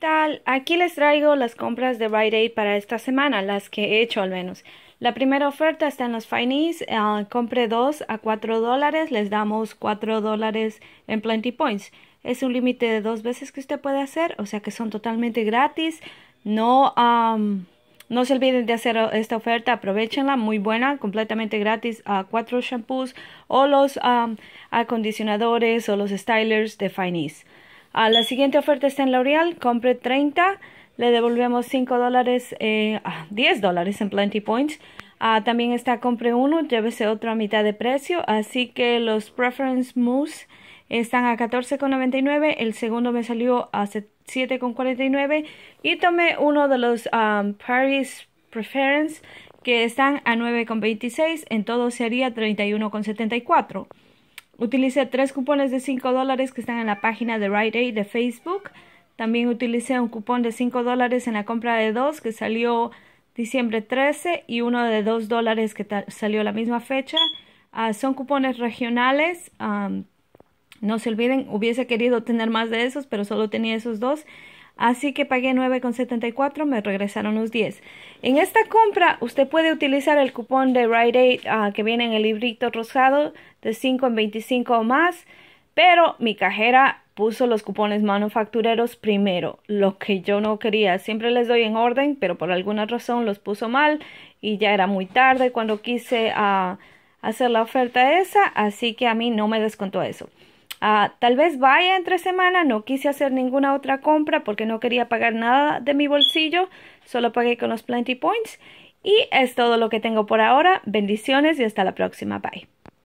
tal? Aquí les traigo las compras de Rite Aid para esta semana, las que he hecho al menos. La primera oferta está en los Finees, ah, compre 2 a 4 dólares, les damos 4 dólares en Plenty Points. Es un límite de dos veces que usted puede hacer, o sea que son totalmente gratis. No, no se olviden de hacer esta oferta, aprovechenla, muy buena, completamente gratis a 4 shampoos o los acondicionadores o los stylers de Finees. A ah, la siguiente oferta está en L'Oreal, compre 30, le devolvemos 5 dólares, 10 eh, ah, dólares en Plenty Points. Ah, también está compre uno, llévese otro a mitad de precio. Así que los Preference Mousse están a $14.99. El segundo me salió a $7.49. Y tomé uno de los um, Paris Preference que están a $9.26. En todo sería $31.74. Utilicé tres cupones de 5 dólares que están en la página de Rite Aid de Facebook. También utilicé un cupón de 5 dólares en la compra de dos que salió diciembre 13 y uno de 2 dólares que salió la misma fecha. Ah, son cupones regionales. no se olviden, hubiese querido tener más de esos, pero solo tenía esos dos. Así que pagué 9,74, me regresaron los 10. En esta compra usted puede utilizar el cupón de Rite Aid ah, que viene en el librito rosado de 5 en 25 o más, pero mi cajera puso los cupones manufactureros primero, lo que yo no quería. Siempre les doy en orden, pero por alguna razón los puso mal y ya era muy tarde cuando quise ah, hacer la oferta esa, así que a mí no me descontó eso. Ah, tal vez vaya entre semana, no quise hacer ninguna otra compra porque no quería pagar nada de mi bolsillo, solo pagué con los Plenty Points. Y es todo lo que tengo por ahora. Bendiciones y hasta la próxima. Bye.